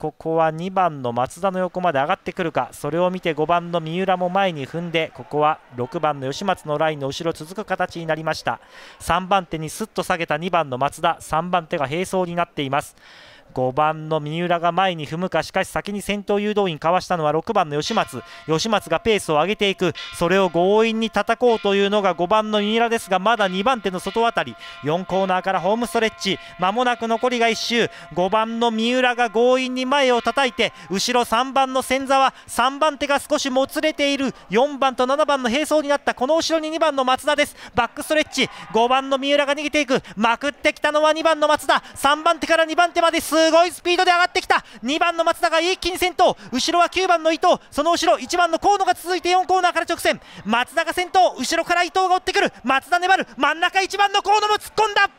ここは2番の松田の横まで上がってくるかそれを見て5番の三浦も前に踏んでここは6番の吉松のラインの後ろ続く形になりました3番手にすっと下げた2番の松田3番手が並走になっています5番の三浦が前に踏むかしかし先に先頭誘導員かわしたのは6番の吉松吉松がペースを上げていくそれを強引に叩こうというのが5番の三浦ですがまだ2番手の外辺り4コーナーからホームストレッチまもなく残りが1周5番の三浦が強引に前を叩いて後ろ3番の千澤3番手が少しもつれている4番と7番の並走になったこの後ろに2番の松田ですバックストレッチ5番の三浦が逃げていくまくってきたのは2番の松田3番手から2番手まですすごいスピードで上がってきた2番の松田が一気に先頭後ろは9番の伊藤その後ろ1番の河野が続いて4コーナーから直線松田が先頭後ろから伊藤が追ってくる松田粘る真ん中1番の河野も突っ込んだ